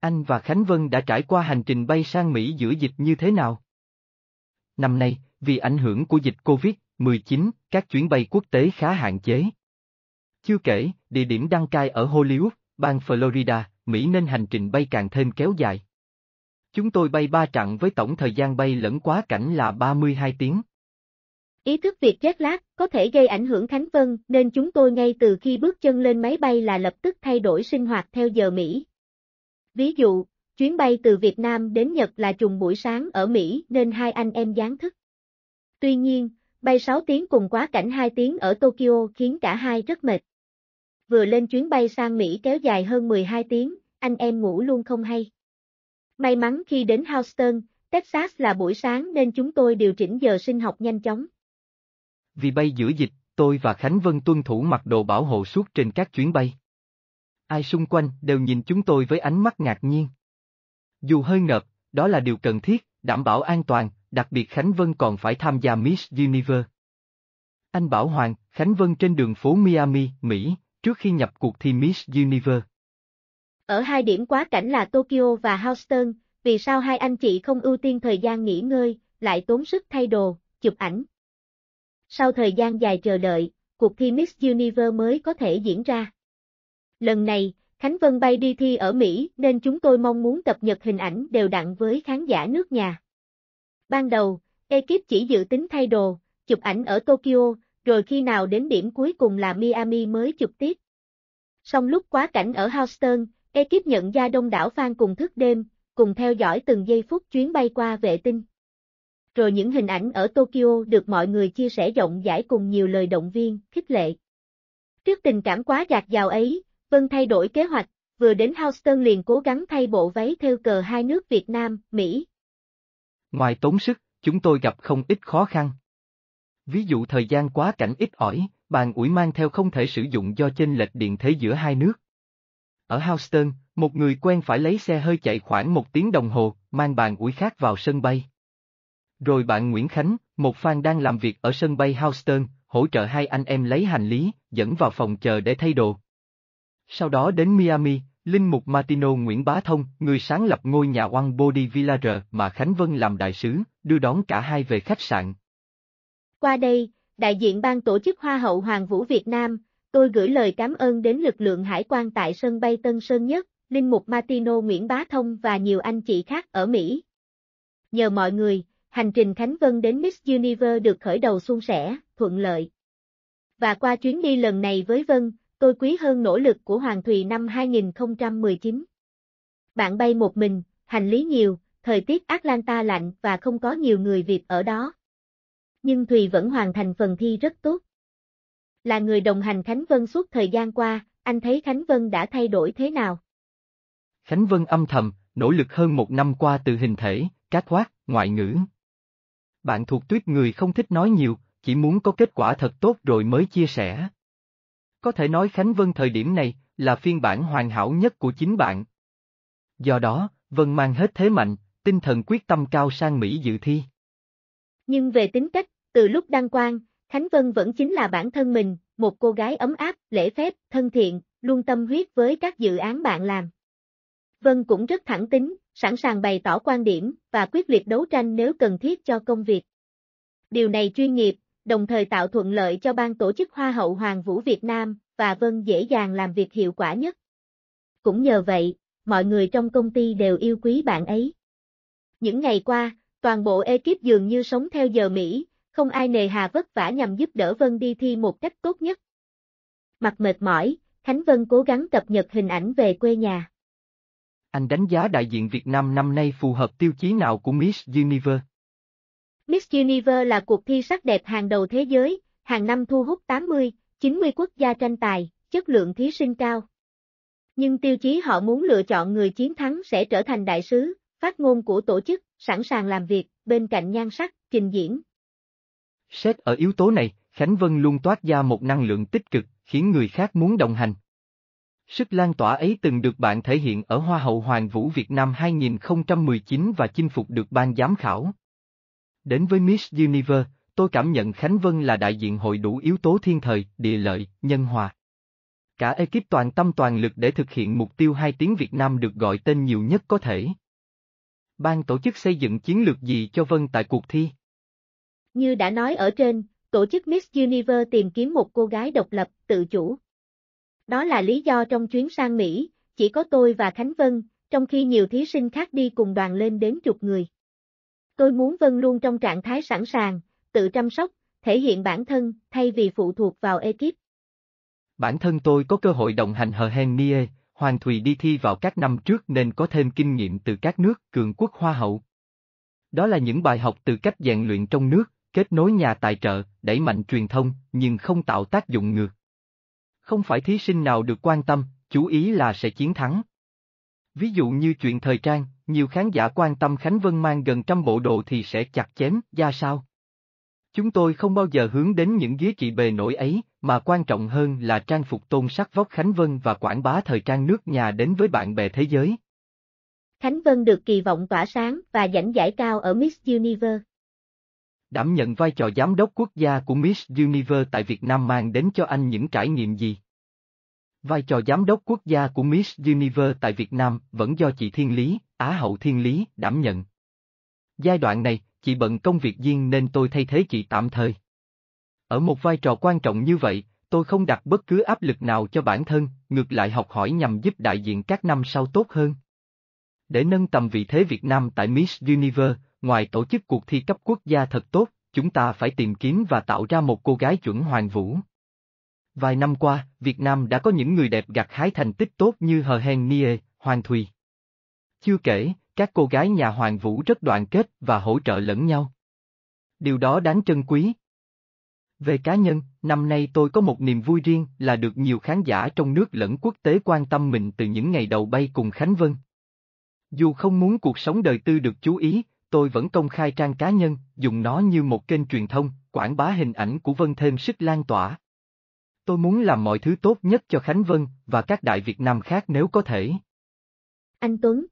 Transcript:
anh và Khánh Vân đã trải qua hành trình bay sang Mỹ giữa dịch như thế nào? Năm nay, vì ảnh hưởng của dịch COVID-19, các chuyến bay quốc tế khá hạn chế. Chưa kể, địa điểm đăng cai ở Hollywood, bang Florida, Mỹ nên hành trình bay càng thêm kéo dài. Chúng tôi bay ba chặng với tổng thời gian bay lẫn quá cảnh là 32 tiếng. Ý thức việc jet lag có thể gây ảnh hưởng Khánh Vân nên chúng tôi ngay từ khi bước chân lên máy bay là lập tức thay đổi sinh hoạt theo giờ Mỹ. Ví dụ, chuyến bay từ Việt Nam đến Nhật là trùng buổi sáng ở Mỹ nên hai anh em gián thức. Tuy nhiên, bay 6 tiếng cùng quá cảnh 2 tiếng ở Tokyo khiến cả hai rất mệt. Vừa lên chuyến bay sang Mỹ kéo dài hơn 12 tiếng, anh em ngủ luôn không hay. May mắn khi đến Houston, Texas là buổi sáng nên chúng tôi điều chỉnh giờ sinh học nhanh chóng. Vì bay giữa dịch, tôi và Khánh Vân tuân thủ mặc đồ bảo hộ suốt trên các chuyến bay ai xung quanh đều nhìn chúng tôi với ánh mắt ngạc nhiên. Dù hơi ngợp, đó là điều cần thiết, đảm bảo an toàn, đặc biệt Khánh Vân còn phải tham gia Miss Universe. Anh Bảo Hoàng, Khánh Vân trên đường phố Miami, Mỹ, trước khi nhập cuộc thi Miss Universe. Ở hai điểm quá cảnh là Tokyo và Houston, vì sao hai anh chị không ưu tiên thời gian nghỉ ngơi, lại tốn sức thay đồ, chụp ảnh. Sau thời gian dài chờ đợi, cuộc thi Miss Universe mới có thể diễn ra. Lần này, Khánh Vân bay đi thi ở Mỹ nên chúng tôi mong muốn cập nhật hình ảnh đều đặn với khán giả nước nhà. Ban đầu, ekip chỉ dự tính thay đồ, chụp ảnh ở Tokyo, rồi khi nào đến điểm cuối cùng là Miami mới chụp tiếp. Song lúc quá cảnh ở Houston, ekip nhận ra đông đảo fan cùng thức đêm, cùng theo dõi từng giây phút chuyến bay qua vệ tinh. Rồi những hình ảnh ở Tokyo được mọi người chia sẻ rộng rãi cùng nhiều lời động viên, khích lệ. Trước tình cảm quá dạt dào ấy, Vân thay đổi kế hoạch, vừa đến Houston liền cố gắng thay bộ váy theo cờ hai nước Việt Nam, Mỹ. Ngoài tốn sức, chúng tôi gặp không ít khó khăn. Ví dụ thời gian quá cảnh ít ỏi, bàn ủi mang theo không thể sử dụng do chênh lệch điện thế giữa hai nước. Ở Houston, một người quen phải lấy xe hơi chạy khoảng một tiếng đồng hồ, mang bàn ủi khác vào sân bay. Rồi bạn Nguyễn Khánh, một fan đang làm việc ở sân bay Houston, hỗ trợ hai anh em lấy hành lý, dẫn vào phòng chờ để thay đồ. Sau đó đến Miami, Linh Mục Martino Nguyễn Bá Thông, người sáng lập ngôi nhà One Body Villa mà Khánh Vân làm đại sứ, đưa đón cả hai về khách sạn. Qua đây, đại diện ban tổ chức Hoa hậu Hoàng vũ Việt Nam, tôi gửi lời cảm ơn đến lực lượng hải quan tại sân bay Tân Sơn Nhất, Linh Mục Martino Nguyễn Bá Thông và nhiều anh chị khác ở Mỹ. Nhờ mọi người, hành trình Khánh Vân đến Miss Universe được khởi đầu suôn sẻ, thuận lợi. Và qua chuyến đi lần này với Vân, Tôi quý hơn nỗ lực của Hoàng Thùy năm 2019. Bạn bay một mình, hành lý nhiều, thời tiết Atlanta lạnh và không có nhiều người Việt ở đó. Nhưng Thùy vẫn hoàn thành phần thi rất tốt. Là người đồng hành Khánh Vân suốt thời gian qua, anh thấy Khánh Vân đã thay đổi thế nào? Khánh Vân âm thầm, nỗ lực hơn một năm qua từ hình thể, cát thoát, ngoại ngữ. Bạn thuộc tuyết người không thích nói nhiều, chỉ muốn có kết quả thật tốt rồi mới chia sẻ. Có thể nói Khánh Vân thời điểm này là phiên bản hoàn hảo nhất của chính bạn. Do đó, Vân mang hết thế mạnh, tinh thần quyết tâm cao sang Mỹ dự thi. Nhưng về tính cách, từ lúc đăng quang, Khánh Vân vẫn chính là bản thân mình, một cô gái ấm áp, lễ phép, thân thiện, luôn tâm huyết với các dự án bạn làm. Vân cũng rất thẳng tính, sẵn sàng bày tỏ quan điểm và quyết liệt đấu tranh nếu cần thiết cho công việc. Điều này chuyên nghiệp, đồng thời tạo thuận lợi cho ban tổ chức Hoa hậu Hoàng vũ Việt Nam và Vân dễ dàng làm việc hiệu quả nhất. Cũng nhờ vậy, mọi người trong công ty đều yêu quý bạn ấy. Những ngày qua, toàn bộ ekip dường như sống theo giờ Mỹ, không ai nề hà vất vả nhằm giúp đỡ Vân đi thi một cách tốt nhất. Mặt mệt mỏi, Khánh Vân cố gắng cập nhật hình ảnh về quê nhà. Anh đánh giá đại diện Việt Nam năm nay phù hợp tiêu chí nào của Miss Universe? Miss Universe là cuộc thi sắc đẹp hàng đầu thế giới, hàng năm thu hút 80, 90 quốc gia tranh tài, chất lượng thí sinh cao. Nhưng tiêu chí họ muốn lựa chọn người chiến thắng sẽ trở thành đại sứ, phát ngôn của tổ chức, sẵn sàng làm việc, bên cạnh nhan sắc, trình diễn. Xét ở yếu tố này, Khánh Vân luôn toát ra một năng lượng tích cực, khiến người khác muốn đồng hành. Sức lan tỏa ấy từng được bạn thể hiện ở Hoa hậu Hoàng vũ Việt Nam 2019 và chinh phục được ban giám khảo, Đến với Miss Universe, tôi cảm nhận Khánh Vân là đại diện hội đủ yếu tố thiên thời, địa lợi, nhân hòa. Cả ekip toàn tâm toàn lực để thực hiện mục tiêu hai tiếng Việt Nam được gọi tên nhiều nhất có thể. Ban tổ chức xây dựng chiến lược gì cho Vân tại cuộc thi? Như đã nói ở trên, tổ chức Miss Universe tìm kiếm một cô gái độc lập, tự chủ. Đó là lý do trong chuyến sang Mỹ, chỉ có tôi và Khánh Vân, trong khi nhiều thí sinh khác đi cùng đoàn lên đến chục người. Tôi muốn Vân luôn trong trạng thái sẵn sàng, tự chăm sóc, thể hiện bản thân, thay vì phụ thuộc vào ekip. Bản thân tôi có cơ hội đồng hành hờ hen nie, Hoàng Thùy đi thi vào các năm trước nên có thêm kinh nghiệm từ các nước cường quốc hoa hậu. Đó là những bài học từ cách rèn luyện trong nước, kết nối nhà tài trợ, đẩy mạnh truyền thông, nhưng không tạo tác dụng ngược. Không phải thí sinh nào được quan tâm, chú ý là sẽ chiến thắng. Ví dụ như chuyện thời trang, nhiều khán giả quan tâm Khánh Vân mang gần trăm bộ đồ thì sẽ chặt chém, ra sao? Chúng tôi không bao giờ hướng đến những ghế trị bề nổi ấy, mà quan trọng hơn là trang phục tôn sắc vóc Khánh Vân và quảng bá thời trang nước nhà đến với bạn bè thế giới. Khánh Vân được kỳ vọng tỏa sáng và giành giải cao ở Miss Universe. Đảm nhận vai trò giám đốc quốc gia của Miss Universe tại Việt Nam mang đến cho anh những trải nghiệm gì? Vai trò giám đốc quốc gia của Miss Universe tại Việt Nam vẫn do chị Thiên Lý, Á hậu Thiên Lý, đảm nhận. Giai đoạn này, chị bận công việc riêng nên tôi thay thế chị tạm thời. Ở một vai trò quan trọng như vậy, tôi không đặt bất cứ áp lực nào cho bản thân, ngược lại học hỏi nhằm giúp đại diện các năm sau tốt hơn. Để nâng tầm vị thế Việt Nam tại Miss Universe, ngoài tổ chức cuộc thi cấp quốc gia thật tốt, chúng ta phải tìm kiếm và tạo ra một cô gái chuẩn hoàng vũ. Vài năm qua, Việt Nam đã có những người đẹp gặt hái thành tích tốt như Hờ Hèn Nie, Hoàng Thùy. Chưa kể, các cô gái nhà Hoàng Vũ rất đoàn kết và hỗ trợ lẫn nhau. Điều đó đáng trân quý. Về cá nhân, năm nay tôi có một niềm vui riêng là được nhiều khán giả trong nước lẫn quốc tế quan tâm mình từ những ngày đầu bay cùng Khánh Vân. Dù không muốn cuộc sống đời tư được chú ý, tôi vẫn công khai trang cá nhân, dùng nó như một kênh truyền thông, quảng bá hình ảnh của Vân thêm sức lan tỏa. Tôi muốn làm mọi thứ tốt nhất cho Khánh Vân và các đại Việt Nam khác nếu có thể. Anh Tuấn,